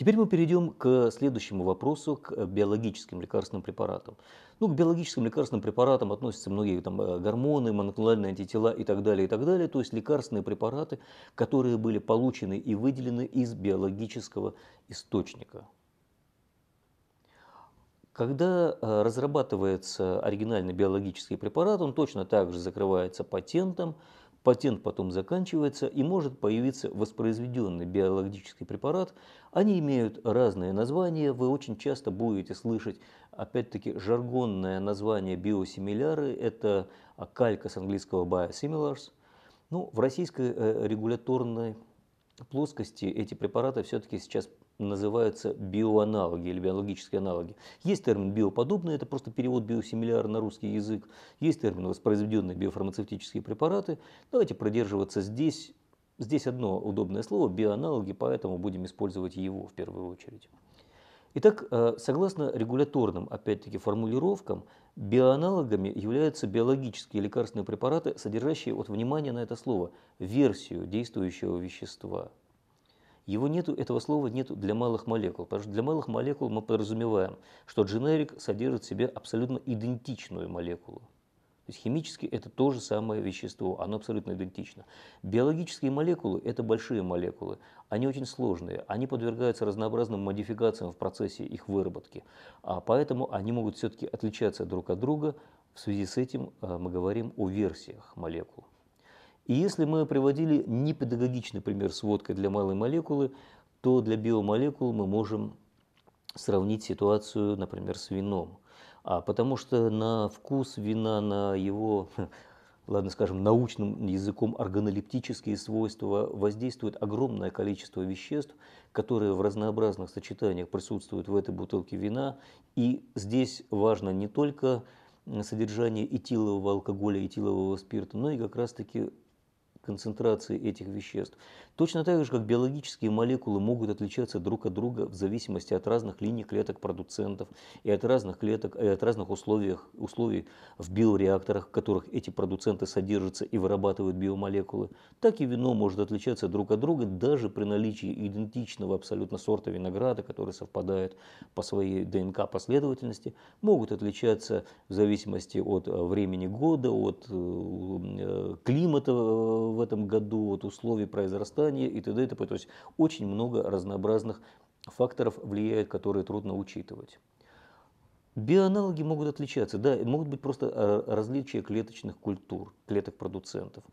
Теперь мы перейдем к следующему вопросу, к биологическим лекарственным препаратам. Ну, к биологическим лекарственным препаратам относятся многие там, э, гормоны, моноклональные антитела и так далее, и так далее. То есть лекарственные препараты, которые были получены и выделены из биологического источника. Когда э, разрабатывается оригинальный биологический препарат, он точно так же закрывается патентом, патент потом заканчивается и может появиться воспроизведенный биологический препарат, они имеют разные названия, вы очень часто будете слышать, опять-таки, жаргонное название биосимиляры, это калька с английского biosimilars. Ну, в российской э, регуляторной плоскости эти препараты все-таки сейчас называются биоаналоги или биологические аналоги. Есть термин биоподобные, это просто перевод биосимиляра на русский язык. Есть термин воспроизведенные биофармацевтические препараты. Давайте продерживаться здесь Здесь одно удобное слово – биоаналоги, поэтому будем использовать его в первую очередь. Итак, э, согласно регуляторным, опять-таки, формулировкам, биоаналогами являются биологические лекарственные препараты, содержащие, вот внимание на это слово, версию действующего вещества. Его нету, этого слова нету для малых молекул, потому что для малых молекул мы подразумеваем, что дженерик содержит в себе абсолютно идентичную молекулу есть химически это то же самое вещество, оно абсолютно идентично. Биологические молекулы – это большие молекулы, они очень сложные, они подвергаются разнообразным модификациям в процессе их выработки, а поэтому они могут все-таки отличаться друг от друга, в связи с этим э, мы говорим о версиях молекул. И если мы приводили непедагогичный пример с водкой для малой молекулы, то для биомолекул мы можем сравнить ситуацию, например, с вином. А потому что на вкус вина, на его, ладно скажем, научным языком органолептические свойства воздействует огромное количество веществ, которые в разнообразных сочетаниях присутствуют в этой бутылке вина. И здесь важно не только содержание этилового алкоголя, этилового спирта, но и как раз-таки концентрации этих веществ. Точно так же, как биологические молекулы могут отличаться друг от друга в зависимости от разных линий клеток-продуцентов и от разных клеток, и э, от разных условий, условий в биореакторах, в которых эти продуценты содержатся и вырабатывают биомолекулы, так и вино может отличаться друг от друга даже при наличии идентичного абсолютно сорта винограда, который совпадает по своей ДНК последовательности, могут отличаться в зависимости от э, времени года, от э, климата в этом году, от условий произрастания питания и т.д. и т.п. То есть очень много разнообразных факторов влияет, которые трудно учитывать. Биоаналоги могут отличаться, да, могут быть просто э, различия клеточных культур, клеток-продуцентов.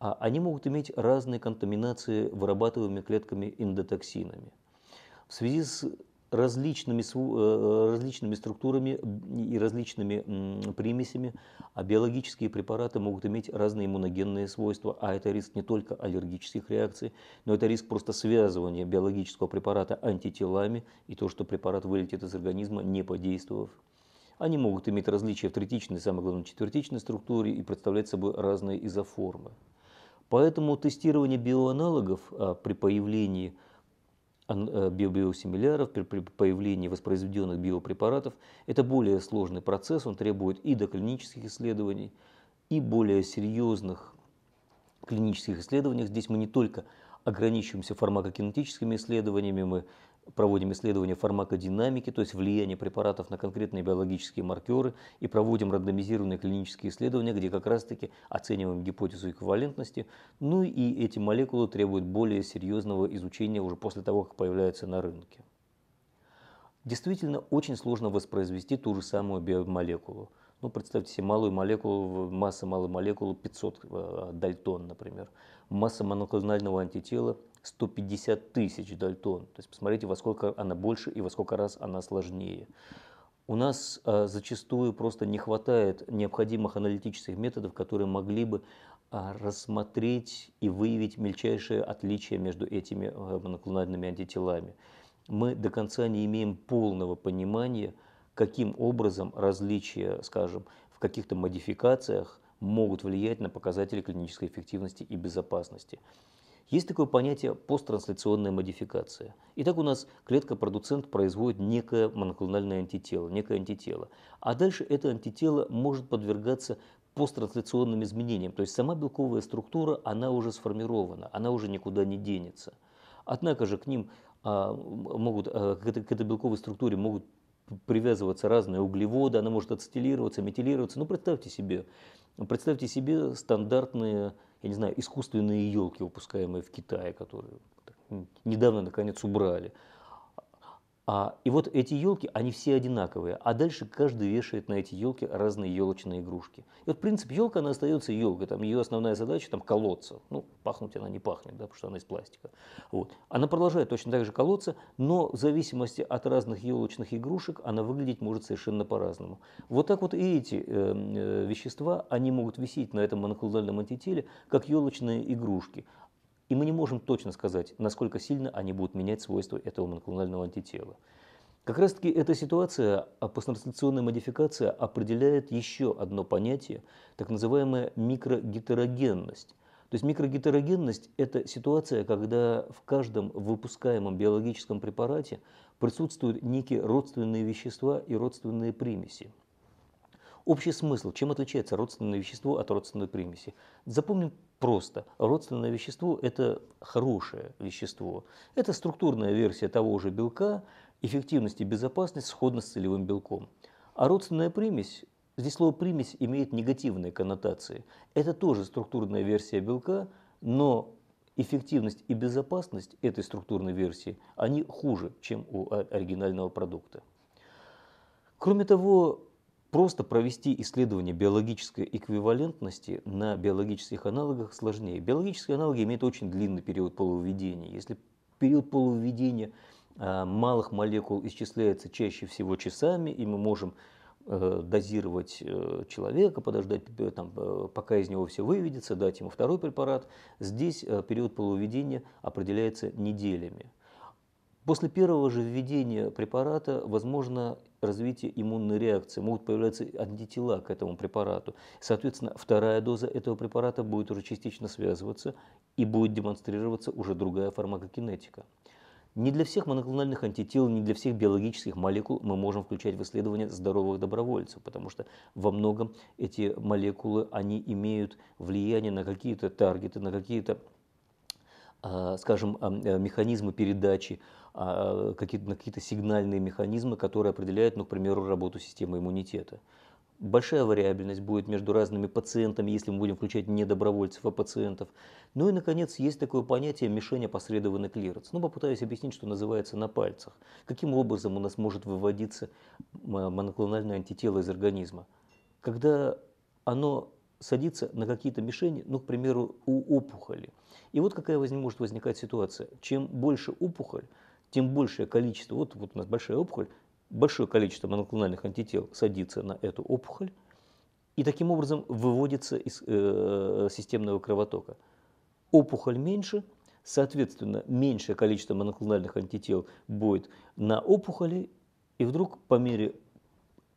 А они могут иметь разные контаминации вырабатываемыми клетками эндотоксинами. В связи с различными, э, э, различными структурами и различными примесями, а биологические препараты могут иметь разные иммуногенные свойства, а это риск не только аллергических реакций, но это риск просто связывания биологического препарата антителами и то, что препарат вылетит из организма, не подействовав. Они могут иметь различия в третичной, самое главное, четвертичной структуре и представлять собой разные изоформы. Поэтому тестирование биоаналогов а, при появлении Э, биобиосимиляров, при появлении воспроизведенных биопрепаратов. Это более сложный процесс, он требует и доклинических исследований, и более серьезных клинических исследований. Здесь мы не только ограничиваемся фармакокинетическими исследованиями, мы проводим исследования фармакодинамики, то есть влияние препаратов на конкретные биологические маркеры, и проводим рандомизированные клинические исследования, где как раз-таки оцениваем гипотезу эквивалентности. Ну и эти молекулы требуют более серьезного изучения уже после того, как появляются на рынке. Действительно, очень сложно воспроизвести ту же самую биомолекулу. Ну, представьте себе малую молекулу, масса малой молекулы 500 э, дальтон, например. Масса моноклонального антитела – 150 тысяч дальтон. То есть посмотрите, во сколько она больше и во сколько раз она сложнее. У нас а, зачастую просто не хватает необходимых аналитических методов, которые могли бы а, рассмотреть и выявить мельчайшие отличия между этими а, моноклональными антителами. Мы до конца не имеем полного понимания, каким образом различия, скажем, в каких-то модификациях могут влиять на показатели клинической эффективности и безопасности. Есть такое понятие посттрансляционная модификация. Итак, у нас клетка-продуцент производит некое моноклональное антитело, некое антитело. А дальше это антитело может подвергаться посттрансляционным изменениям. То есть сама белковая структура, она уже сформирована, она уже никуда не денется. Однако же к ним а, могут, а, к, этой, к этой белковой структуре могут привязываться разные углеводы, она может ацетилироваться, метилироваться. Ну, представьте себе, представьте себе стандартные я не знаю, искусственные елки, выпускаемые в Китае, которые недавно, наконец, убрали. А, и вот эти елки, они все одинаковые, а дальше каждый вешает на эти елки разные елочные игрушки. И вот принцип елка, она остается елкой, там ее основная задача там колоться. Ну, пахнуть она не пахнет, да, потому что она из пластика. Вот. Она продолжает точно так же колоться, но в зависимости от разных елочных игрушек она выглядеть может совершенно по-разному. Вот так вот и эти э, э, вещества, они могут висеть на этом моноклональном антителе, как елочные игрушки. И мы не можем точно сказать, насколько сильно они будут менять свойства этого моноклонального антитела. Как раз таки эта ситуация, а посттранслационная модификация, определяет еще одно понятие, так называемая микрогетерогенность. То есть микрогетерогенность – это ситуация, когда в каждом выпускаемом биологическом препарате присутствуют некие родственные вещества и родственные примеси. Общий смысл. Чем отличается родственное вещество от родственной примеси? Запомним просто. Родственное вещество – это хорошее вещество. Это структурная версия того же белка, эффективность и безопасность сходна с целевым белком. А родственная примесь Здесь слово «примесь» имеет негативные коннотации. Это тоже структурная версия белка, но эффективность и безопасность этой структурной версии, они хуже, чем у оригинального продукта. Кроме того, Просто провести исследование биологической эквивалентности на биологических аналогах сложнее. Биологические аналоги имеют очень длинный период полуведения. Если период полуведения а, малых молекул исчисляется чаще всего часами, и мы можем э, дозировать э, человека, подождать, э, там, пока из него все выведется, дать ему второй препарат. Здесь период полуведения определяется неделями. После первого же введения препарата возможно развитие иммунной реакции, могут появляться антитела к этому препарату. Соответственно, вторая доза этого препарата будет уже частично связываться и будет демонстрироваться уже другая фармакокинетика. Не для всех моноклональных антител, не для всех биологических молекул мы можем включать в исследование здоровых добровольцев, потому что во многом эти молекулы, они имеют влияние на какие-то таргеты, на какие-то, а, скажем, а, э, механизмы передачи а, какие-то, на какие-то сигнальные механизмы, которые определяют, ну, к примеру, работу системы иммунитета. Большая вариабельность будет между разными пациентами, если мы будем включать не добровольцев, а пациентов. Ну и, наконец, есть такое понятие мишень опосредованный клиренс. Ну, попытаюсь объяснить, что называется на пальцах. Каким образом у нас может выводиться моноклональное антитело из организма? Когда оно садится на какие-то мишени, ну, к примеру, у опухоли. И вот какая возник, может возникать ситуация. Чем больше опухоль, тем большее количество, вот, вот у нас большая опухоль, большое количество моноклональных антител садится на эту опухоль и таким образом выводится из э, системного кровотока. Опухоль меньше, соответственно, меньшее количество моноклональных антител будет на опухоли, и вдруг по мере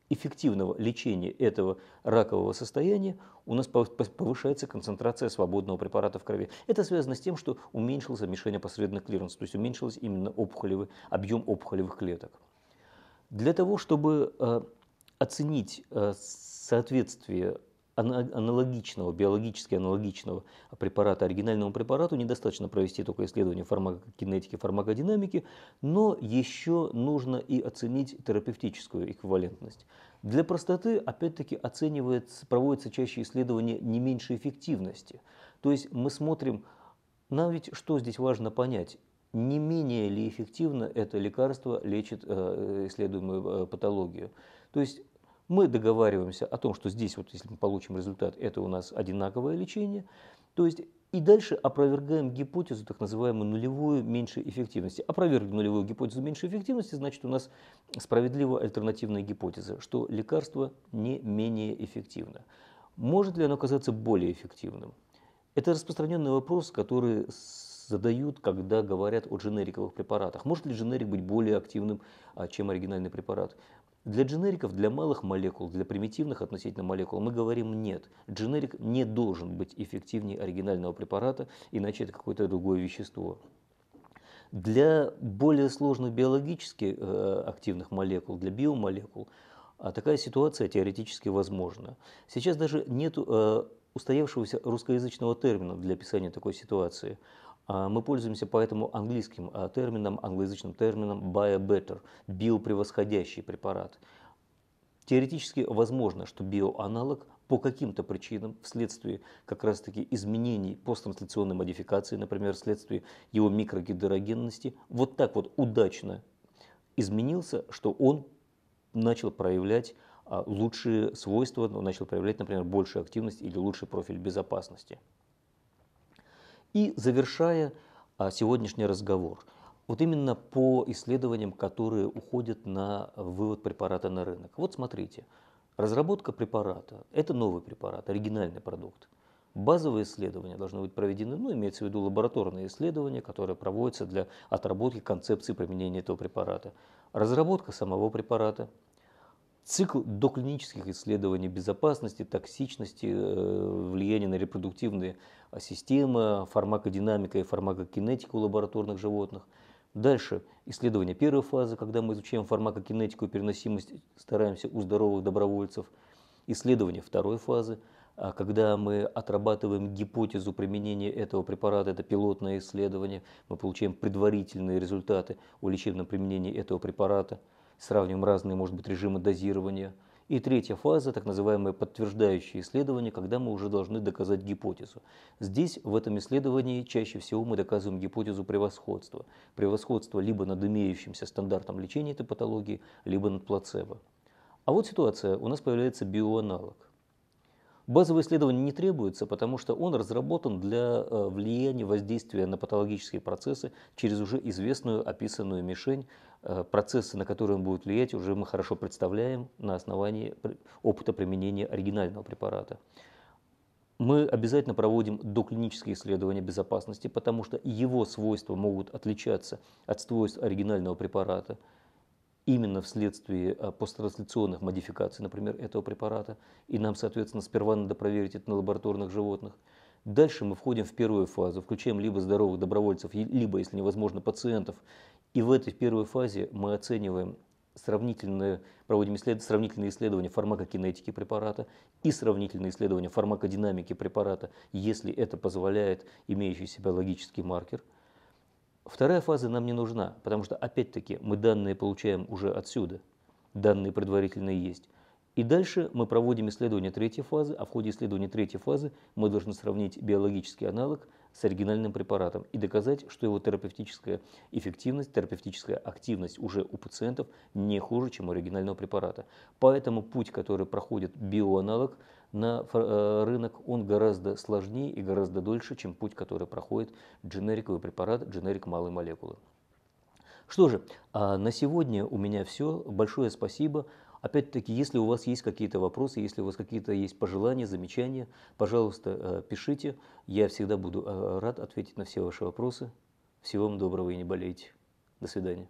эффективного лечения этого ракового состояния у нас повышается концентрация свободного препарата в крови. Это связано с тем, что уменьшилось мишень посредных клиренс, то есть уменьшилось именно опухолевый, объем опухолевых клеток. Для того, чтобы э, оценить э, соответствие аналогичного, биологически аналогичного препарата оригинальному препарату недостаточно провести только исследование фармакокинетики, фармакодинамики, но еще нужно и оценить терапевтическую эквивалентность. Для простоты, опять-таки, оценивается, проводится чаще исследование не меньше эффективности. То есть мы смотрим, нам ведь что здесь важно понять? Не менее ли эффективно это лекарство лечит э, э исследуемую э, патологию? То есть мы договариваемся о том, что здесь, вот если мы получим результат, это у нас одинаковое лечение. То есть и дальше опровергаем гипотезу так называемую нулевую меньшей эффективности. Опровергли нулевую гипотезу меньшей эффективности, значит у нас справедливо альтернативная гипотеза, что лекарство не менее эффективно. Может ли оно оказаться более эффективным? Это распространенный вопрос, который задают, когда говорят о дженериковых препаратах. Может ли дженерик быть более активным, а, чем оригинальный препарат? Для дженериков, для малых молекул, для примитивных относительно молекул мы говорим нет. Дженерик не должен быть эффективнее оригинального препарата, иначе это какое-то другое вещество. Для более сложных биологически э, активных молекул, для биомолекул, а такая ситуация теоретически возможна. Сейчас даже нет э, устоявшегося русскоязычного термина для описания такой ситуации – а, мы пользуемся поэтому английским а, термином, англоязычным термином "biobetter" – биопревосходящий препарат. Теоретически возможно, что биоаналог по каким-то причинам, вследствие как раз-таки изменений посттрансляционной модификации, например, вследствие его микрогидрогенности, вот так вот удачно изменился, что он начал проявлять а, лучшие свойства, начал проявлять, например, большую активность или лучший профиль безопасности. И завершая а, сегодняшний разговор, вот именно по исследованиям, которые уходят на вывод препарата на рынок. Вот смотрите, разработка препарата – это новый препарат, оригинальный продукт. Базовые исследования должны быть проведены, ну, имеется в виду лабораторные исследования, которые проводятся для отработки концепции применения этого препарата. Разработка самого препарата, Цикл доклинических исследований безопасности, токсичности, э, влияния на репродуктивные а, системы, фармакодинамика и фармакокинетика у лабораторных животных. Дальше исследование первой фазы, когда мы изучаем фармакокинетику и переносимость, стараемся у здоровых добровольцев. Исследование второй фазы, а, когда мы отрабатываем гипотезу применения этого препарата, это пилотное исследование, мы получаем предварительные результаты о лечебном применении этого препарата – сравниваем разные, может быть, режимы дозирования. И третья фаза, так называемое подтверждающее исследование, когда мы уже должны доказать гипотезу. Здесь, в этом исследовании, чаще всего мы доказываем гипотезу превосходства. Превосходство либо над имеющимся стандартом лечения этой патологии, либо над плацебо. А вот ситуация, у нас появляется биоаналог. Базовое исследование не требуется, потому что он разработан для э, влияния, воздействия на патологические процессы через уже известную описанную мишень. Э, процессы, на которые он будет влиять, уже мы хорошо представляем на основании опыта применения оригинального препарата. Мы обязательно проводим доклинические исследования безопасности, потому что его свойства могут отличаться от свойств оригинального препарата именно вследствие а, посттрансляционных модификаций, например, этого препарата, и нам, соответственно, сперва надо проверить это на лабораторных животных. Дальше мы входим в первую фазу, включаем либо здоровых добровольцев, либо, если невозможно, пациентов. И в этой первой фазе мы оцениваем сравнительные, проводим исслед... сравнительные исследования фармакокинетики препарата и сравнительные исследования фармакодинамики препарата, если это позволяет имеющийся биологический маркер – Вторая фаза нам не нужна, потому что, опять-таки, мы данные получаем уже отсюда. Данные предварительные есть. И дальше мы проводим исследование третьей фазы, а в ходе исследования третьей фазы мы должны сравнить биологический аналог с оригинальным препаратом и доказать, что его терапевтическая эффективность, терапевтическая активность уже у пациентов не хуже, чем у оригинального препарата. Поэтому путь, который проходит биоаналог – на э, рынок, он гораздо сложнее и гораздо дольше, чем путь, который проходит дженериковый препарат, дженерик малой молекулы. Что же, а на сегодня у меня все. Большое спасибо. Опять-таки, если у вас есть какие-то вопросы, если у вас какие-то есть пожелания, замечания, пожалуйста, э, пишите. Я всегда буду э, рад ответить на все ваши вопросы. Всего вам доброго и не болейте. До свидания.